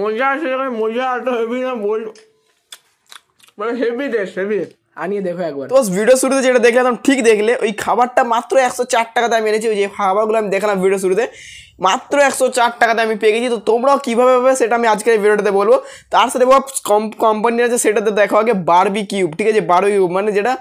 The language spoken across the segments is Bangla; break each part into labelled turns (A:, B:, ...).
A: মজা মোজা মজা আর এত হেভি না বল মানে হেভি টেস্ট হেভি আনিয়ে দেখো একবার তো ভিডিও শুরুতে যেটা দেখলাম ঠিক দেখলে ওই খাবারটা মাত্র একশো চার টাকা আমি এনেছি ওই যে খাবারগুলো আমি দেখলাম ভিডিও শুরুতে মাত্র একশো চার টাকাতে আমি পেয়ে গেছি তো তোমরাও কীভাবে পাবে সেটা আমি আজকের ভিডিওটাতে বলবো তার সাথে কম কোম্পানি আছে সেটাতে দেখো আগে বারবি কিউব ঠিক আছে বারবি কিউব মানে যেটা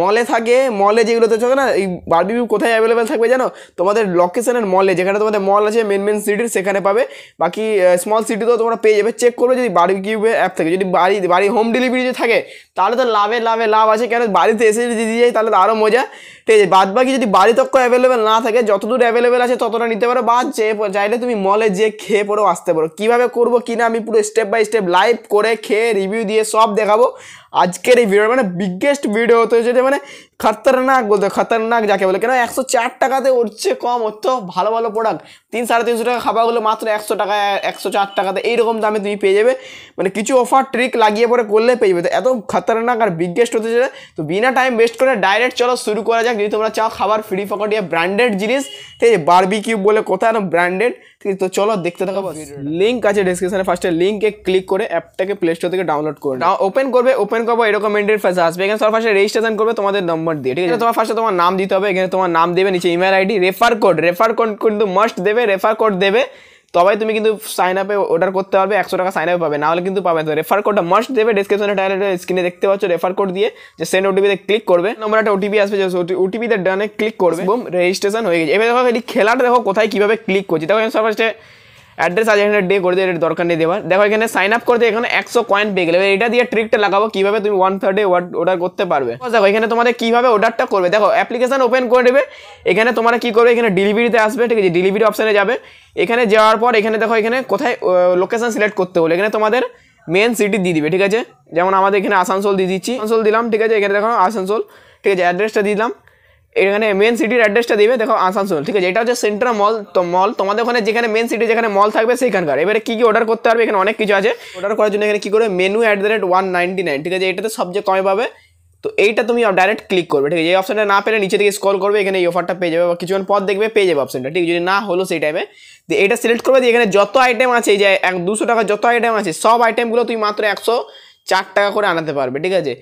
A: মলে থাকে মলে যেগুলোতে চোখে না এই বারবি কিউব কোথায় অ্যাভেলেবেল থাকবে জানো তোমাদের লোকেশনের মলে যেখানে তোমাদের মল আছে মেন মেন সিটির সেখানে পাবে বাকি স্মল সিটিতেও তোমরা পেয়ে যাবে চেক করবে যদি বারবি কিউবের অ্যাপ থাকে যদি বাড়ি বাড়ি হোম ডেলিভারি যদি থাকে তাহলে তো লাভে লাভে লাভ আছে কেন বাড়িতে এসে যদি দিয়ে যায় তাহলে তো আরও মজা ঠিক আছে বাদবাকি যদি বাড়ি তক্ক অ্যাভেলেবেল না থাকে যতদূর অ্যাভেলেবেল আছে ততটা নিতে পারো বা যে চাইলে তুমি মলে যেয়ে খেয়ে পরেও আসতে পারো কীভাবে করবো কিনা আমি পুরো স্টেপ বাই স্টেপ লাইভ করে খেয়ে রিভিউ দিয়ে সব দেখাবো আজকের এই ভিডিও মানে বিগেস্ট ভিডিও হতে হয়েছে মানে খতরনাক বলতে খতরনাক যাকে বলে কেন একশো চার টাকাতে ওর চেয়ে কম ওর তো ভালো ভালো প্রোডাক্ট তিন সাড়ে তিনশো টাকা খাবারগুলো মাত্র একশো টাকা একশো চার টাকাতে এইরকম দামে তুমি পেয়ে যাবে মানে কিছু অফার ট্রিক লাগিয়ে পরে করলে পেয়ে যাবে তো এত খতরনাক আর বিগেস্ট হতে চলে তো বিনা টাইম ওয়েস্ট করে ডাইরেক্ট চলো শুরু করা যাক যদি তোমরা চাও খাবার ফ্রি ফকটিয়া ব্র্যান্ডেড জিনিস ঠিক আছে বার্বিকিউ বলে কোথায় ব্র্যান্ডেড ঠিক আছে তো চলো দেখতে থাকো লিঙ্ক আছে ডিসক্রিপশনে ফার্স্টে লিঙ্কে ক্লিক করে অ্যাপটাকে প্লে স্টোর থেকে ডাউনলোড করে নাও ওপেন করবে ওপেন করবো এরকম ইন্টারফেস আসবে এখানে তোমার ফার্স্টে রেজিস্ট্রেশন করবে তোমাদের নম্বর দিয়ে ঠিক আছে তোমার ফার্স্টে তোমার নাম দিতে হবে এখানে তোমার নাম দেবে নিচে email ID refer code refer code কিন্তু মাস্ট দেবে রেফার কোড দেবে তবেই তুমি কিন্তু সাইন আপে অর্ডার করতে পারবে একশো টাকা সাইন আপে পাবে না হলে কিন্তু পাবে তো রেফার কোডটা মাস্ট দেবে ডিসক্রিপশনে ডাইরেক্ট স্ক্রিনে দেখতে পাচ্ছ রেফার কোড দিয়ে যে সেন্ড ওটিপিতে ক্লিক করবে নম্বর একটা ওটিপি আসবে যে ওটিপিতে ডানে ক্লিক করবে এবং রেজিস্ট্রেশন হয়ে গেছে এবার দেখো খেলাটা দেখো কোথায় কীভাবে ক্লিক করছি দেখো সব ফার্স্টে অ্যাড্রেস আজ এখানে ডে করে দিয়ে এটা দরকার নেই দেবার দেখো এখানে সাইন আপ করতে এখানে একশো কয়েন পেয়ে গেলে এটা দিয়ে ট্রিকটা লাগাবো কীভাবে তুমি ওয়ান থার্ডে অর্ডার করতে পারবে দেখো এখানে তোমাদের কীভাবে অর্ডারটা করবে দেখো অ্যাপ্লিকেশান ওপেন করে দেবে এখানে তোমরা কী করবে এখানে ডেলিভারিতে আসবে ঠিক আছে ডেলিভারি অপশানে যাবে এখানে যাওয়ার পর এখানে দেখো এখানে কোথায় লোকেশান সিলেক্ট করতে হলো এখানে তোমাদের মেন সিটি দিয়ে দিবে ঠিক আছে যেমন আমাদের এখানে আসানসোল দিয়ে দিচ্ছি আসানসোল দিলাম ঠিক আছে এখানে দেখো আসানসোল ঠিক আছে অ্যাড্রেসটা দিলাম এখানে মেন সিটির অ্যাড্রেসটা দেবে দেখো আসানসোল ঠিক আছে এটা হচ্ছে সেন্ট্রাল মল তো মল তোমাদের ওখানে যেখানে মেন সিটি যেখানে মল থাকবে সেখানকার এবারে কী কী অর্ডার করতে পারবে এখানে অনেক কিছু আছে অর্ডার করার জন্য এখানে কী করে menu at the rate one ninety nine ঠিক আছে এটাতে সবচেয়ে কমে পাবে তো এইটা তুমি ডাইরেক্ট ক্লিক করবে ঠিক আছে এই অপশানটা না পেলে নিচে থেকে স্কল করবে এখানে এই অফারটা পেয়ে যাবে বা কিছুক্ষণ পর দেখবে পেয়ে যাবে অপশানটা ঠিক যদি না হলো সেই টাইমে তো এটা সিলেক্ট করবে দিয়ে এখানে যত আইটেম আছে যে এক দুশো টাকা যত আইটেম আছে সব আইটেমগুলো তুমি মাত্র একশো চার টাকা করে আনাতে পারবে ঠিক আছে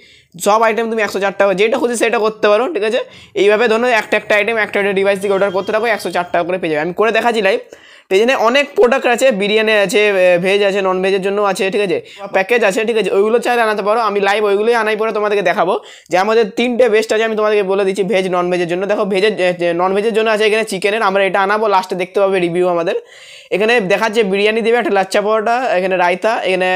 A: সব আইটেম তুমি একশো চার টাকা যেটা খুঁজে সেটা করতে পারো ঠিক আছে এইভাবে ধরো একটা একটা আইটেম একটা একটা ডিভাইস থেকে অর্ডার করতে থাকো একশো চার টাকা করে পেয়ে যাবে আমি করে দেখাচ্ছি লাইভ ট্রেনে অনেক প্রোডাক্ট আছে বিরিয়ানি আছে ভেজ আছে নন ভেজের জন্য আছে ঠিক আছে প্যাকেজ আছে ঠিক আছে ওইগুলো চাইলে আনাতে পারো আমি লাইভ ওইগুলোই আনাই পরে তোমাদেরকে দেখাবো যে আমাদের তিনটে বেস্ট আছে আমি তোমাদেরকে বলে দিচ্ছি ভেজ নন ভেজের জন্য দেখো ভেজের নন ভেজের জন্য আছে এখানে চিকেনের আমরা এটা আনাবো লাস্টে দেখতে পাবে রিভিউ আমাদের এখানে দেখাচ্ছে বিরিয়ানি দেবে একটা লাচ্চা পরোটা এখানে রায়তা এখানে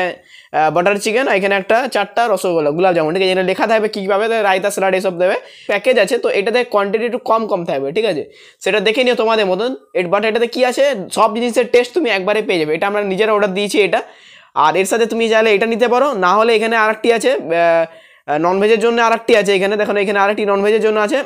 A: বাটার চিকেন এখানে একটা চারটা রসগোল্লা গুলাব জামুন ঠিক আছে এটা লেখা থাকবে কী পাবে রায়তা স্যালাড এসব দেবে প্যাকেজ আছে তো এটাতে কোয়ান্টিটি একটু কম কম থাকবে ঠিক আছে সেটা দেখে নিও তোমাদের মতন এট বাট এটাতে কী আছে সব জিনিসের টেস্ট তুমি একবারে পেয়ে যাবে এটা আমরা নিজেরা অর্ডার দিয়েছি এটা আর এর সাথে তুমি চাইলে এটা নিতে পারো না হলে এখানে আরেকটি আছে ননভেজের জন্য আরেকটি আছে এখানে দেখো এখানে আরেকটি ননভেজের জন্য আছে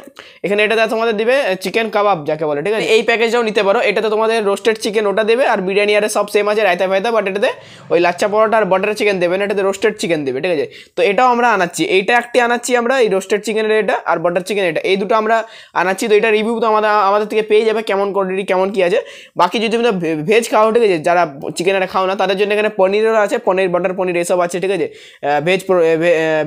A: এখানে এটাতে তোমাদের দিবে চিকেন কাবাব যাকে বলে ঠিক আছে এই প্যাকেজটাও নিতে পারো এটাতে তোমাদের রোস্টেড চিকেন ওটা দেবে আর বিরিয়ানি আরে সব সেম আছে রায়তা ফায়তা বাট এটাতে ওই লাচ্চা পরোটা আর বাটার চিকেন দেবে না এটাতে রোস্টেড চিকেন দেবে ঠিক আছে তো এটাও আমরা আনাচ্ছি এইটা একটি আনাচ্ছি আমরা এই রোস্টেড চিকেনের এটা আর বাটার চিকেন এটা এই দুটো আমরা আনাচ্ছি তো এটা রিভিউ তো আমাদের আমাদের থেকে পেয়ে যাবে কেমন কোয়ালিটি কেমন কী আছে বাকি যদি তোমরা ভেজ খাও ঠিক আছে যারা চিকেন খাও না তাদের জন্য এখানে পনিরও আছে পনির বাটার পনির এসব আছে ঠিক আছে ভেজ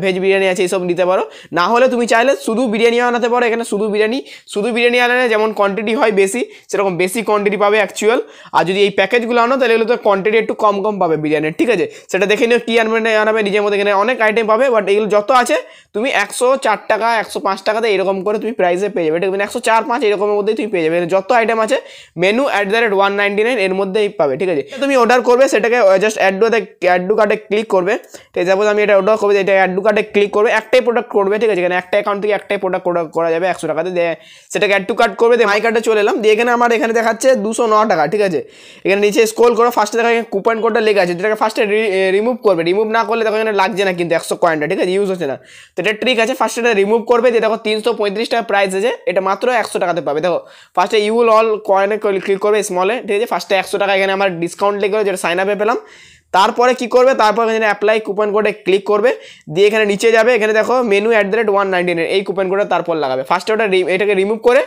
A: ভেজ বিরিয়ানি বিরিয়ানি আছে এইসব নিতে পারো না হলে তুমি চাইলে শুধু বিরিয়ানি আনাতে পারো এখানে শুধু বিরিয়ানি শুধু বিরিয়ানি আনলে যেমন কোয়ান্টিটি হয় বেশি সেরকম বেশি কোয়ান্টিটি পাবে অ্যাকচুয়াল আর যদি এই প্যাকেজগুলো আনো তাহলে এগুলো তো কোয়ান্টিটি একটু কম কম পাবে বিরিয়ানির ঠিক আছে সেটা দেখে নিও কী আনবে আনাবে নিজের মধ্যে এখানে অনেক আইটেম পাবে বাট এগুলো যত আছে তুমি একশো চার টাকা একশো পাঁচ টাকাতে এরকম করে তুমি প্রাইসে পেয়ে যাবে এটা মানে একশো চার পাঁচ এরকমের মধ্যেই তুমি পেয়ে যাবে যত আইটেম আছে menu at the rate one ninety nine এর মধ্যেই পাবে ঠিক আছে তুমি অর্ডার করবে সেটাকে জাস্ট অ্যাড অ্যাড্ডু কার্ডে ক্লিক করবে ঠিক আছে আমি এটা অর্ডার করবো এটা অ্যাড্ডু কার্ডে ক্লিক ক্লিক করবে একটাই প্রোডাক্ট করবে ঠিক আছে এখানে একটা অ্যাকাউন্ট থেকে একটাই প্রোডাক্ট করা যাবে একশো টাকাতে দিয়ে সেটাকে অ্যাড টু কার্ড করবে দিয়ে মাই কার্ডে চলে এলাম দিয়ে এখানে আমার এখানে দেখাচ্ছে দুশো ন টাকা ঠিক আছে এখানে নিচে স্কোল করো ফার্স্টে দেখা কুপন কোডটা লেগে আছে যেটাকে ফার্স্টে রিমুভ করবে রিমুভ না করলে দেখো এখানে লাগছে না কিন্তু একশো কয়েনটা ঠিক আছে ইউজ হচ্ছে না তো এটা ট্রিক আছে ফার্স্টে এটা রিমুভ করবে দিয়ে দেখো তিনশো পঁয়ত্রিশ টাকা প্রাইস আছে এটা মাত্র একশো টাকাতে পাবে দেখো ফার্স্টে ইউল অল কয়েনে ক্লিক করবে স্মলে ঠিক আছে ফার্স্টে একশো টাকা এখানে আমার ডিসকাউন্ট লেগে যেটা সাইন আপে পেলাম তারপরে কি করবে তারপর এখানে অ্যাপ্লাই কুপন কোডে ক্লিক করবে দিয়ে এখানে নিচে যাবে এখানে দেখো menu at the rate one নাইনটিনের এই কুপন কোডটা তারপর লাগাবে ফার্স্টে ওটা এটাকে রিমুভ করে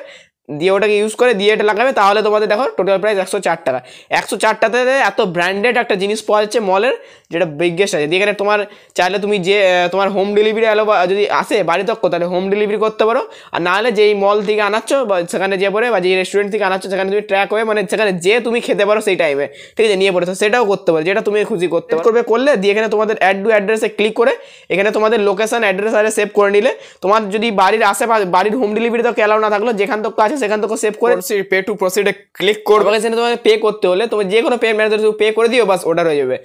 A: দিয়ে ওটাকে ইউজ করে দিয়ে এটা লাগাবে তাহলে তোমাদের দেখো টোটাল প্রাইস একশো চার টাকা একশো চার টাকাতে এত ব্র্যান্ডেড একটা জিনিস পাওয়া যাচ্ছে মলের যেটা বিজ্ঞেস আছে এখানে তোমার চাইলে তুমি যে তোমার হোম ডেলিভারি আলো বা যদি আসে বাড়ি তক্ষ তাহলে হোম ডেলিভারি করতে পারো আর নাহলে যেই মল থেকে আনাচ্ছ বা সেখানে যেয়ে পরে বা যেই রেস্টুরেন্ট থেকে আনাচ্ছ সেখানে তুমি ট্র্যাক হয়ে মানে সেখানে যে তুমি খেতে পারো সেই টাইমে ঠিক আছে নিয়ে পড়েছো সেটাও করতে পারো যেটা তুমি খুশি করতে করবে করলে দিয়ে এখানে তোমাদের অ্যাড টু অ্যাড্রেসে ক্লিক করে এখানে তোমাদের লোকেশান অ্যাড্রেস আরে সেভ করে নিলে তোমার যদি বাড়ির আশেপাশে বাড়ির হোম ডেলিভারি তো কেলাও না থাকলো যেখান তো কাজ আছে সেখান থেকে সেভ করে পে টু প্রসিডে ক্লিক করবে সেখানে তোমাকে পে করতে হলে তোমার যে কোনো পে ম্যানেজার তুমি পে করে দিও বাস অর্ডার হয়ে যাবে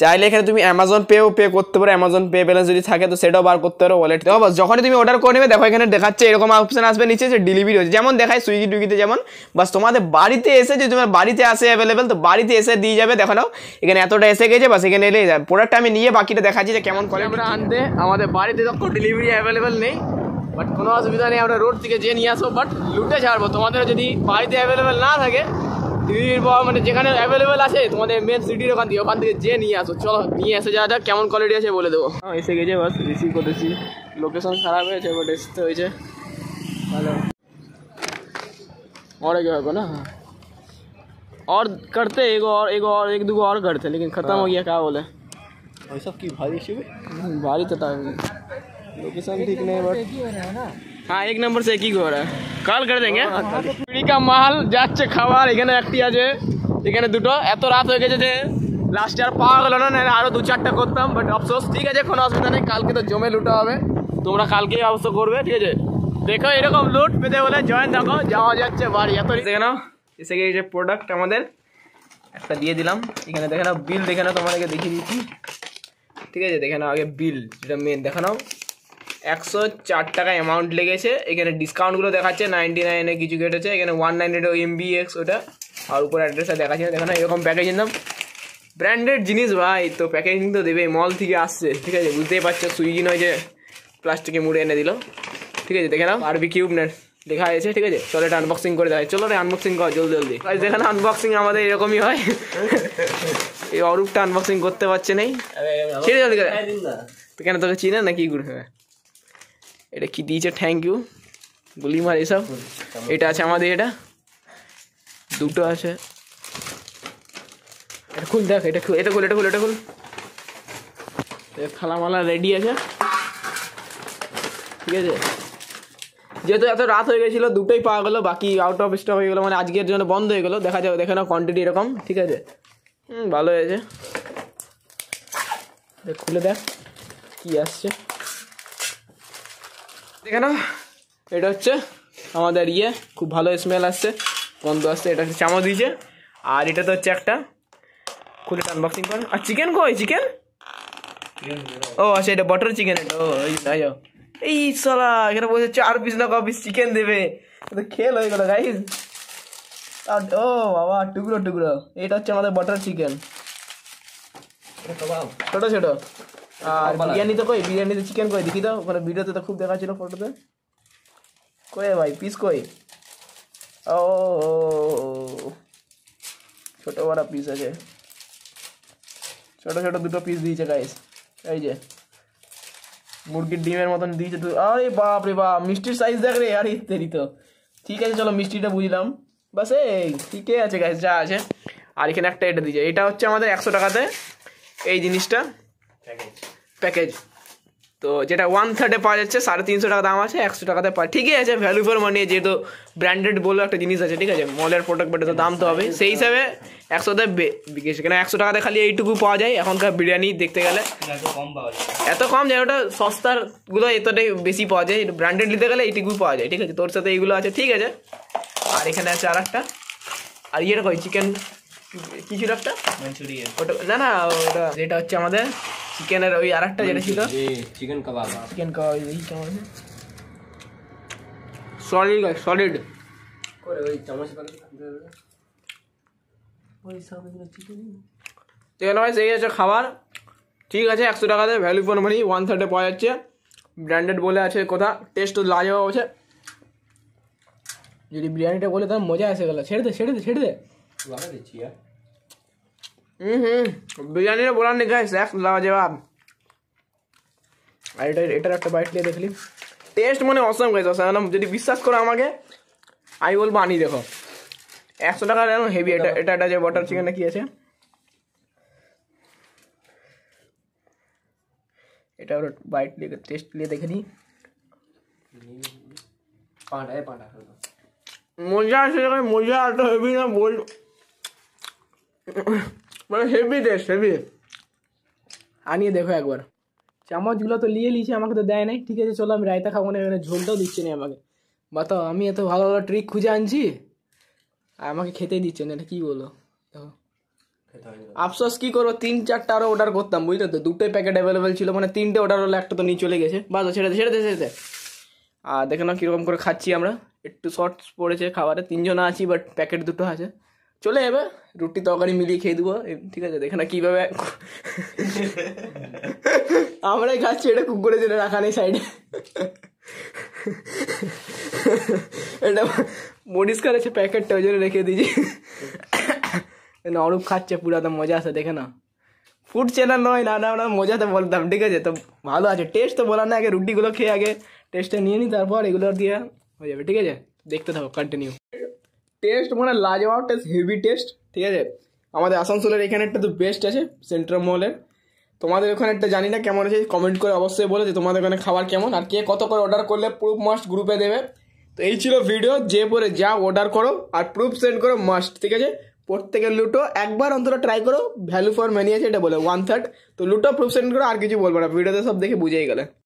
A: চাইলে এখানে তুমি অ্যামাজন পেও পে করতে পারো অ্যামাজন পে ব্যালেন্স যদি থাকে তো সেটাও বার করতে পারো ওয়ালেট দেখো বাস যখনই তুমি অর্ডার করে নেবে দেখো এখানে দেখাচ্ছে এরকম অপশন আসবে নিচে যে ডেলিভারি হচ্ছে যেমন দেখায় সুইগি টুইগিতে যেমন বাস তোমাদের বাড়িতে এসে যদি তোমার বাড়িতে আসে অ্যাভেলেবেল তো বাড়িতে এসে দিয়ে যাবে দেখো নাও এখানে এতটা এসে গেছে বাস এখানে এলে প্রোডাক্ট আমি নিয়ে বাকিটা দেখাচ্ছি যে কেমন করে কোয়ালিটি আনতে আমাদের বাড়িতে যখন ডেলিভারি অ্যাভেলেবেল নেই बाट को असुविधा नहीं रोड थे जे नहीं आसो बाट लुटे छाड़ब तुम्हारे जी बाड़ी अवेलेबल ना थे मैंने जानने अवेलेबल आए तुम्हारे मेन सीटी दुकान दिए ओखान जे नहीं आसो चलो नहीं आसो जा कम क्वालिटी आए देव इसे गेजे बस रिसीव कर लोकेशन खराब है बट इस और क्या होगा ना और करते एक और एक और एक दो और करते लेकिन खत्म हो गया क्या बोले भाई सब की भारी भारी तो टाइम ওকে সব ঠিক নেই বাট যা হচ্ছে না হ্যাঁ এক নাম্বার থেকে একই গোরা কাল করে দেনগা পিডি কা মহল যাচ্ছে খবার এখানে এক টি আছে এখানে দুটো এত রাত হয়ে গেছে যে লাস্ট ইয়ার পাওয়া গেল না আর আরো দুই চারটা করতাম বাট আফসোস ঠিক আছে কোন অসুবিধা নেই কালকে তো জমে luta হবে তোমরা কালকেই আবশ্যক করবে ঠিক আছে দেখো এরকম লুট পেতে হলে জয়েন দাও যাও যাচ্ছে বাড়ি এটা দেখুন এই যে প্রোডাক্ট আমাদের এটা দিয়ে দিলাম এখানে দেখেন বিল দেখেন তোমারে দেখিয়ে দিচ্ছি ঠিক আছে দেখেন আগে বিল জমি দেখান নাও একশো চার টাকা অ্যামাউন্ট লেগেছে এখানে ডিসকাউন্টগুলো দেখাচ্ছে নাইনটি নাইনে কিছু কেটেছে এখানে ওয়ান নাইনটি এমবি এক্স ওটা আর উপর অ্যাড্রেসটা দেখাচ্ছে না দেখো এরকম প্যাকেজের নাম ব্র্যান্ডেড জিনিস ভাই তো প্যাকেজিং তো দেবে মল থেকে আসছে ঠিক আছে বুঝতেই পারছো সুইগি নয় যে প্লাস্টিকে মুড়ে এনে দিল ঠিক আছে দেখে নাও আরবি কিউব নেট দেখা হয়েছে ঠিক আছে চলো এটা আনবক্সিং করে দেখা চলো রে আনবক্সিং কর জলদি জলদি দেখে না আনবক্সিং আমাদের এরকমই হয় এই অরূপটা আনবক্সিং করতে পারছে নেই ছেড়ে জলদি হ্যাঁ, করে কেন তোকে চিনে না গুড় হ্যাঁ এটা কি দিয়েছে থ্যাংক ইউ গুলিমার এসব এটা আছে আমাদের এটা দুটো আছে এটা খুল দেখ এটা খুল এটা খুল এটা খুল এটা খুল থালামালা রেডি আছে ঠিক আছে যেহেতু এত রাত হয়ে গেছিলো দুটোই পাওয়া গেলো বাকি আউট অফ স্টক হয়ে গেলো মানে আজকের জন্য বন্ধ হয়ে গেলো দেখা যাবে দেখে নাও কোয়ান্টিটি এরকম ঠিক আছে হুম ভালো হয়েছে খুলে দেখ কী আসছে দেখে নাও এটা হচ্ছে আমাদের ইয়ে খুব ভালো স্মেল আসছে গন্ধ আসছে এটা হচ্ছে চামচ দিয়েছে আর এটা তো হচ্ছে একটা খুলে আনবক্সিং করেন আর চিকেন কই চিকেন ও আচ্ছা এটা বাটার চিকেন এটা ও এই এই সালা এখানে বসে চার পিস না ক পিস চিকেন দেবে খেল হয়ে গেল গাই ও বাবা টুকরো টুকরো এটা হচ্ছে আমাদের বাটার চিকেন ছোটো ছোটো আর বিরিয়ানি তো কই বিরিয়ানিতে চিকেন কই দেখি তো ওখানে ভিডিওতে তো খুব দেখা ছিল ফটোতে কই ভাই পিস কই ও ছোট বড় পিস আছে ছোট ছোট দুটো পিস দিয়েছে গাইস এই যে মুরগির ডিমের মতন দিয়েছে তুই আরে বাপ রে বাপ মিষ্টির সাইজ দেখ রে আরে তেরি তো ঠিক আছে চলো মিষ্টিটা বুঝলাম বাস এই ঠিকই আছে গাইস যা আছে আর এখানে একটা এটা দিয়েছে এটা হচ্ছে আমাদের একশো টাকাতে এই জিনিসটা প্যাকেজ তো যেটা ওয়ান থার্ডে পাওয়া যাচ্ছে সাড়ে তিনশো টাকা দাম আছে একশো টাকাতে পাওয়া ঠিকই আছে ভ্যালু ফর মানি যেহেতু ব্র্যান্ডেড বলে একটা জিনিস আছে ঠিক আছে মলের প্রোডাক্ট তো দাম তো হবে সেই হিসাবে একশোতে কেন একশো টাকাতে খালি এইটুকু পাওয়া যায় এখনকার বিরিয়ানি দেখতে গেলে এত কম যায় ওটা সস্তার গুলো এতটাই বেশি পাওয়া যায় ব্র্যান্ডেড নিতে গেলে এইটুকু পাওয়া যায় ঠিক আছে তোর সাথে এইগুলো আছে ঠিক আছে আর এখানে আছে আর একটা আর ইয়েটা কই চিকেন কিছু একটা না না ওটা যেটা হচ্ছে আমাদের চিকেনের ওই আরেকটা যেটা ছিল চিকেন কাবাব চিকেন কাবাব এই কেমন সলিড সলিড করে ওই চামচ ওই সামনে চিকেন তো কেন ভাই সেই আছে খাবার ঠিক আছে একশো টাকাতে value for money one thirty পাওয়া যাচ্ছে ব্র্যান্ডেড বলে আছে কোথা টেস্ট লাজবাব আছে যদি বিরিয়ানিটা বলে তার মজা আসে গেল ছেড়ে দে ছেড়ে দে ছেড়ে দে দিচ্ছি হ্যাঁ। হুম বিরিয়ানির বলার নেই গাইস এক লাজবাব আর এটা এটার একটা বাইট নিয়ে দেখলি টেস্ট মানে অসম গাইস অসম যদি বিশ্বাস করো আমাকে আমি বলবো আনি দেখো একশো টাকা যেন হেভি এটা এটা এটা যে বাটার চিকেনটা কি আছে এটা ওর বাইট নিয়ে টেস্ট নিয়ে দেখে নিই হ্যাঁ। মজা আসলে মজা আর হেভি না বল মানে হেভি টেস্ট হেভি আনিয়ে দেখো একবার চামচগুলো তো নিয়ে নিয়েছি আমাকে তো দেয় নাই ঠিক আছে চলো আমি রায়তা খাবো না এখানে ঝোলটাও দিচ্ছে না আমাকে বাতাও আমি এত ভালো ভালো ট্রিক খুঁজে আনছি আর আমাকে খেতেই দিচ্ছে না এটা কী বলো দেখো আফসোস কি করো তিন চারটা আরো অর্ডার করতাম বুঝলে তো দুটোই প্যাকেট অ্যাভেলেবেল ছিল মানে তিনটে অর্ডার হলো একটা তো নিয়ে চলে গেছে বাস ছেড়ে ছেড়ে দে ছেড়ে দে আর দেখে না কীরকম করে খাচ্ছি আমরা একটু শর্টস পড়েছে খাবারে তিনজন আছি বাট প্যাকেট দুটো আছে চলে যাবে রুটি তরকারি মিলিয়ে খেয়ে দেবো ঠিক আছে দেখে না কীভাবে আমরাই খাচ্ছি এটা কুকুরে জন্য রাখা নেই সাইডে এটা মরিষ্কার আছে প্যাকেটটা ওই জন্য রেখে দিয়েছি অরূপ খাচ্ছে পুরো তো মজা আছে দেখে না ফুড চ্যানেল নয় না না আমরা মজাতে বলতাম ঠিক আছে তো ভালো আছে টেস্ট তো বলার না আগে রুটিগুলো খেয়ে আগে টেস্টটা নিয়ে নিই তারপর এগুলো দিয়ে হয়ে যাবে ঠিক আছে দেখতে থাকো কন্টিনিউ টেস্ট মানে লাজবাব টেস্ট হেভি টেস্ট ঠিক আছে আমাদের আসানসোলের এখানে একটা তো বেস্ট আছে সেন্ট্রাল মলের তোমাদের ওখানে একটা জানি না কেমন আছে কমেন্ট করে অবশ্যই বলে যে তোমাদের ওখানে খাবার কেমন আর কে কত করে অর্ডার করলে প্রুফ মাস্ট গ্রুপে দেবে তো এই ছিল ভিডিও যে পরে যা অর্ডার করো আর প্রুফ সেন্ড করো মাস্ট ঠিক আছে প্রত্যেকের লুটো একবার অন্তত ট্রাই করো ভ্যালু ফর মানি আছে এটা বলে ওয়ান থার্ড তো লুটো প্রুফ সেন্ড করো আর কিছু বলবো না ভিডিওতে সব দেখে বুঝেই গেলে